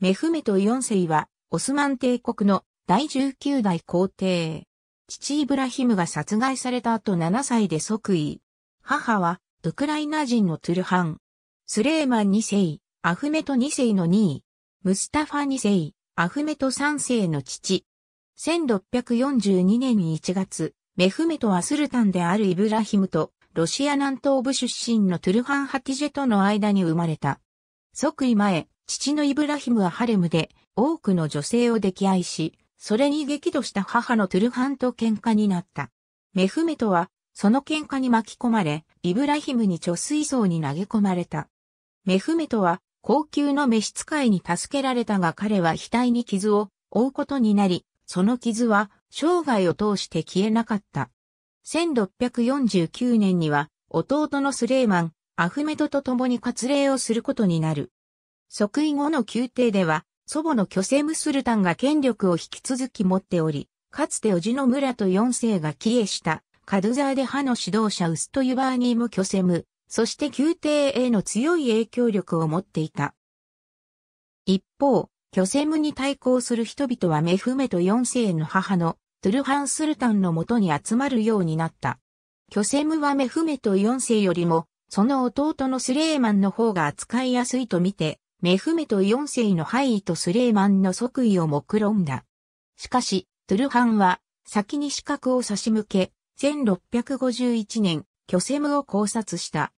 メフメト4世は、オスマン帝国の第19代皇帝。父イブラヒムが殺害された後7歳で即位。母は、ウクライナ人のトゥルハン。スレーマン2世、アフメト2世の2位。ムスタファ2世、アフメト3世の父。1642年1月、メフメトはスルタンであるイブラヒムと、ロシア南東部出身のトゥルハン・ハティジェとの間に生まれた。即位前、父のイブラヒムはハレムで多くの女性を溺愛し、それに激怒した母のトゥルハンと喧嘩になった。メフメトは、その喧嘩に巻き込まれ、イブラヒムに貯水槽に投げ込まれた。メフメトは、高級の召使いに助けられたが彼は額に傷を負うことになり、その傷は生涯を通して消えなかった。1649年には、弟のスレイマン、アフメトと共に割礼をすることになる。即位後の宮廷では、祖母の巨セムスルタンが権力を引き続き持っており、かつて叔父の村と四世が帰依したカドゥザーデ派の指導者ウストユバーニーも巨セム、そして宮廷への強い影響力を持っていた。一方、巨セムに対抗する人々はメフメト四世の母のトゥルハンスルタンのもとに集まるようになった。巨セムはメフメト四世よりも、その弟のスレーマンの方が扱いやすいとみて、メフメト4世の敗位とスレイマンの即位を目論んだ。しかし、トゥルハンは、先に資格を差し向け、1651年、巨セムを考察した。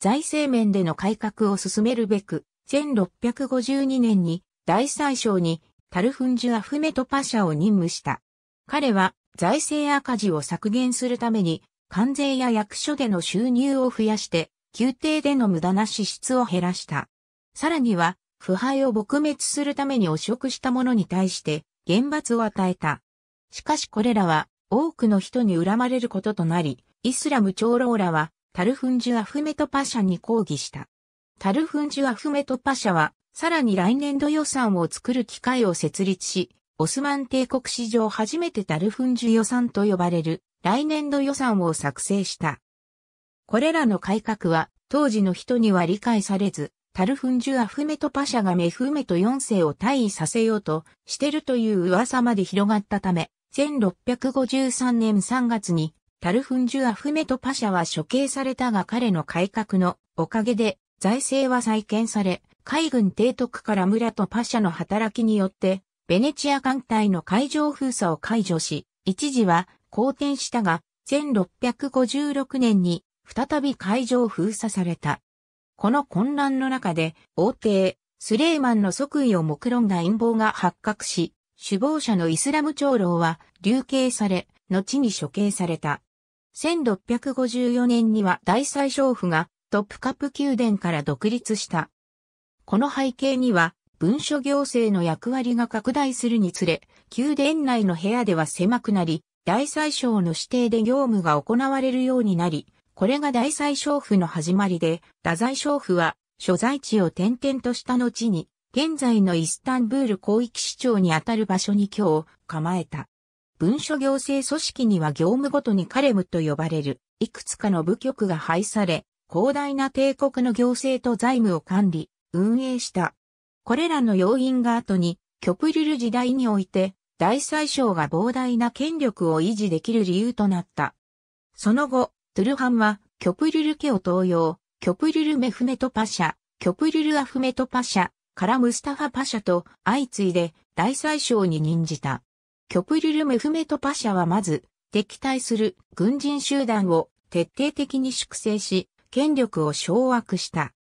財政面での改革を進めるべく、1652年に大宰相にタルフンジュアフメトパシャを任務した。彼は財政赤字を削減するために、関税や役所での収入を増やして、宮廷での無駄な支出を減らした。さらには、腐敗を撲滅するために汚職した者に対して、厳罰を与えた。しかしこれらは、多くの人に恨まれることとなり、イスラム長老らは、タルフンジュアフメトパシャに抗議した。タルフンジュアフメトパシャは、さらに来年度予算を作る機会を設立し、オスマン帝国史上初めてタルフンジュ予算と呼ばれる来年度予算を作成した。これらの改革は当時の人には理解されず、タルフンジュアフメトパシャがメフメト4世を退位させようとしてるという噂まで広がったため、1653年3月にタルフンジュアフメトパシャは処刑されたが彼の改革のおかげで財政は再建され、海軍提督から村とパシャの働きによって、ベネチア艦隊の海上封鎖を解除し、一時は好転したが、1656年に再び海上封鎖された。この混乱の中で、王帝、スレイマンの即位を目論んだ陰謀が発覚し、首謀者のイスラム長老は、流刑され、後に処刑された。1654年には大宰相府がトップカップ宮殿から独立した。この背景には、文書行政の役割が拡大するにつれ、宮殿内の部屋では狭くなり、大宰相の指定で業務が行われるようになり、これが大宰相府の始まりで、太宰相府は所在地を転々とした後に、現在のイスタンブール広域市長にあたる場所に今日構えた。文書行政組織には業務ごとにカレムと呼ばれる、いくつかの部局が配され、広大な帝国の行政と財務を管理、運営した。これらの要因が後に、極ョプル時代において、大宰相が膨大な権力を維持できる理由となった。その後、トゥルハンは、キョプリル家を東洋、キョプリルメフメトパシャ、キョプリルアフメトパシャ、からムスタファパシャと相次いで大宰相に任じた。キョプリルメフメトパシャはまず、敵対する軍人集団を徹底的に粛清し、権力を掌握した。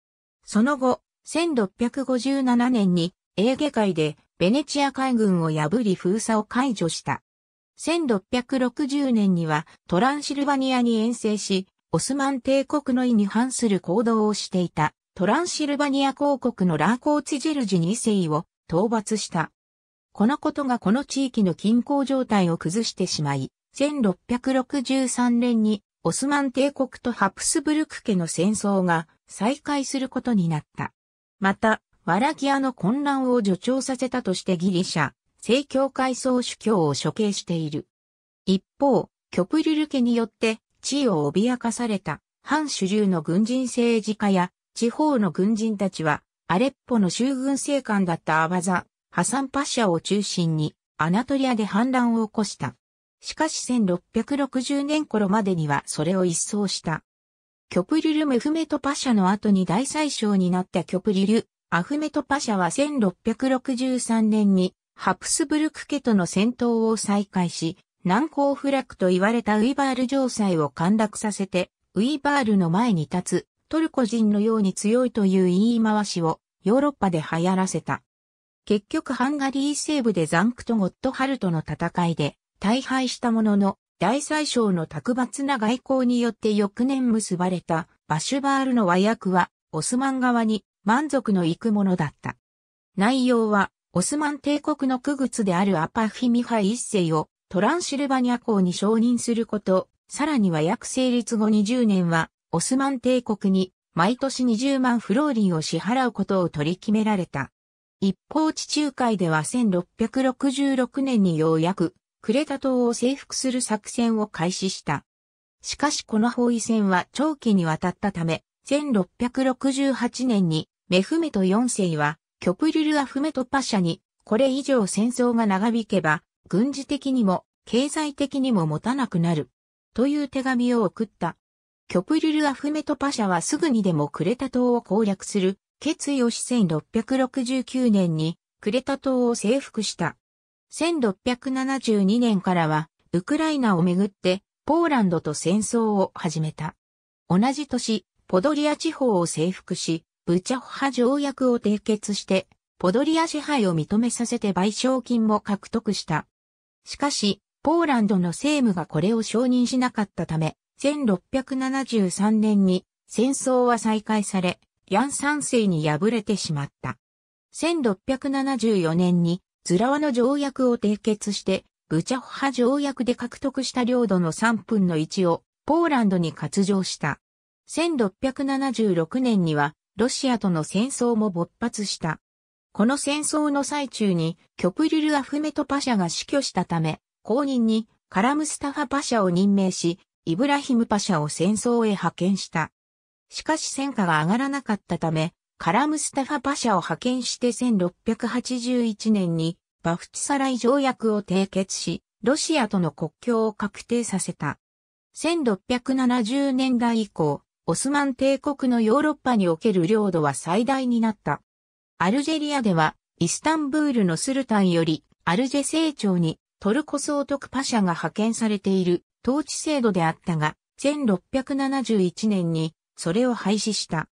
その後、1657年にエーゲ海でベネチア海軍を破り封鎖を解除した。1660年にはトランシルバニアに遠征し、オスマン帝国の意に反する行動をしていたトランシルバニア公国のラーコーツジェルジ2世を討伐した。このことがこの地域の均衡状態を崩してしまい、1663年にオスマン帝国とハプスブルク家の戦争が再開することになった。また、ワラキアの混乱を助長させたとしてギリシャ、正教会総主教を処刑している。一方、極ルル家によって地位を脅かされた反主流の軍人政治家や地方の軍人たちは、アレッポの州軍政官だったアバザ、ハサンパシャを中心にアナトリアで反乱を起こした。しかし1660年頃までにはそれを一掃した。キョプリル・メフメト・パシャの後に大宰相になったキョプリル、アフメト・パシャは1663年にハプスブルク家との戦闘を再開し、難攻不落と言われたウィバール城塞を陥落させて、ウィバールの前に立つ、トルコ人のように強いという言い回しをヨーロッパで流行らせた。結局ハンガリー西部でザンクト・ゴットハルトの戦いで大敗したものの、大宰相の卓抜な外交によって翌年結ばれたバシュバールの和訳はオスマン側に満足のいくものだった。内容はオスマン帝国の区靴であるアパフィミハ一世をトランシルバニア公に承認すること、さらには約成立後20年は、オスマン帝国に毎年20万フローリンを支払うことを取り決められた。一方地中海では1666年にようやく、クレタ島を征服する作戦を開始した。しかしこの包囲戦は長期にわたったため、1668年にメフメト4世は極プリル・アフメト・パシャに、これ以上戦争が長引けば、軍事的にも、経済的にも持たなくなる。という手紙を送った。極プリル・アフメト・パシャはすぐにでもクレタ島を攻略する、決意をし1669年に、クレタ島を征服した。1672年からは、ウクライナをめぐって、ポーランドと戦争を始めた。同じ年、ポドリア地方を征服し、ブチャホハ条約を締結して、ポドリア支配を認めさせて賠償金も獲得した。しかし、ポーランドの政務がこれを承認しなかったため、1673年に戦争は再開され、ヤン三世に敗れてしまった。1674年にズラワの条約を締結して、ブチャホハ条約で獲得した領土の3分の1をポーランドに割譲した。1676年にはロシアとの戦争も勃発した。この戦争の最中に、キョプリル・アフメト・パシャが死去したため、後任にカラムスタファ・パシャを任命し、イブラヒム・パシャを戦争へ派遣した。しかし戦果が上がらなかったため、カラムスタファ・パシャを派遣して1681年にバフチサライ条約を締結し、ロシアとの国境を確定させた。1670年代以降、オスマン帝国のヨーロッパにおける領土は最大になった。アルジェリアでは、イスタンブールのスルタンより、アルジェ政庁にトルコ総督パシャが派遣されている統治制度であったが、1671年にそれを廃止した。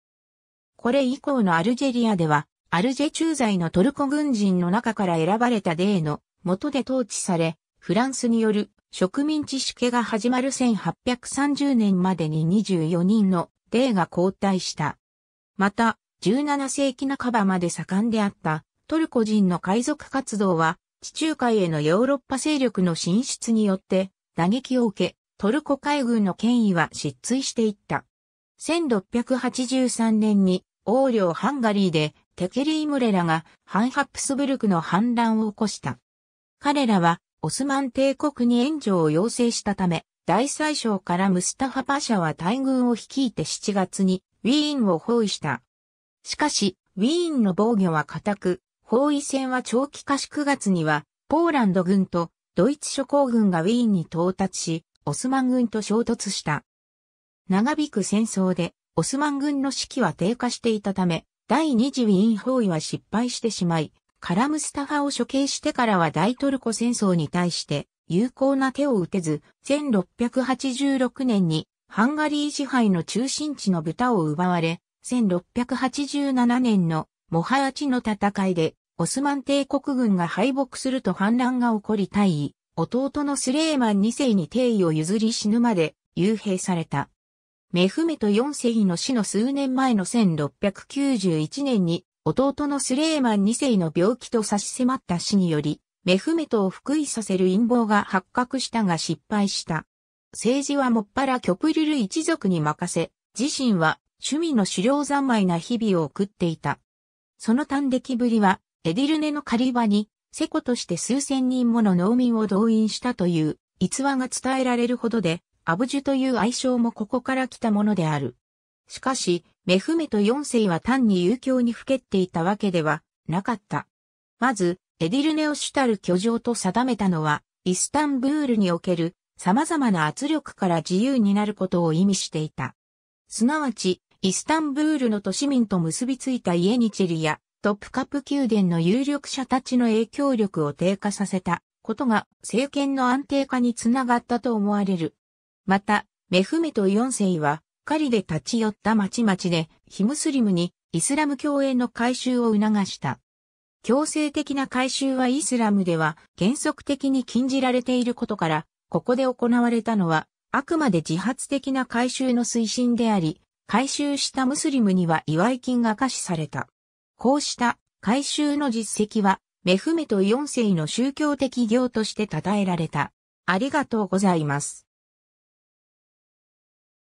これ以降のアルジェリアでは、アルジェ駐在のトルコ軍人の中から選ばれたデーの元で統治され、フランスによる植民地主家が始まる1830年までに24人の例が交代した。また、17世紀半ばまで盛んであったトルコ人の海賊活動は地中海へのヨーロッパ勢力の進出によって打撃を受け、トルコ海軍の権威は失墜していった。1683年に王領ハンガリーでテケリー・ムレラがハンハプスブルクの反乱を起こした。彼らはオスマン帝国に援助を要請したため、大宰相からムスタファパシャは大軍を率いて7月にウィーンを包囲した。しかし、ウィーンの防御は固く、包囲戦は長期化し9月には、ポーランド軍とドイツ諸侯軍がウィーンに到達し、オスマン軍と衝突した。長引く戦争で、オスマン軍の士気は低下していたため、第二次ウィーン包囲は失敗してしまい、カラムスタファを処刑してからは大トルコ戦争に対して有効な手を打てず、1686年にハンガリー支配の中心地の豚を奪われ、1687年のモハアチの戦いで、オスマン帝国軍が敗北すると反乱が起こり大尉、弟のスレーマン2世に帝位を譲り死ぬまで幽閉された。メフメト4世の死の数年前の1691年に弟のスレーマン2世の病気と差し迫った死により、メフメトを復位させる陰謀が発覚したが失敗した。政治はもっぱらキョプリル一族に任せ、自身は趣味の狩猟三昧な日々を送っていた。その端歴ぶりは、エディルネの狩り場に、セコとして数千人もの農民を動員したという逸話が伝えられるほどで、アブジュという愛称もここから来たものである。しかし、メフメト4世は単に遊興にふけっていたわけではなかった。まず、エディルネを主たる居城と定めたのは、イスタンブールにおける様々な圧力から自由になることを意味していた。すなわち、イスタンブールの都市民と結びついたイエニチェリやトップカップ宮殿の有力者たちの影響力を低下させたことが政権の安定化につながったと思われる。また、メフメト4世はカりで立ち寄った町々で、非ムスリムにイスラム教への改修を促した。強制的な改修はイスラムでは原則的に禁じられていることから、ここで行われたのは、あくまで自発的な改修の推進であり、改修したムスリムには祝い金が可視された。こうした改修の実績は、メフメト4世の宗教的行として称えられた。ありがとうございます。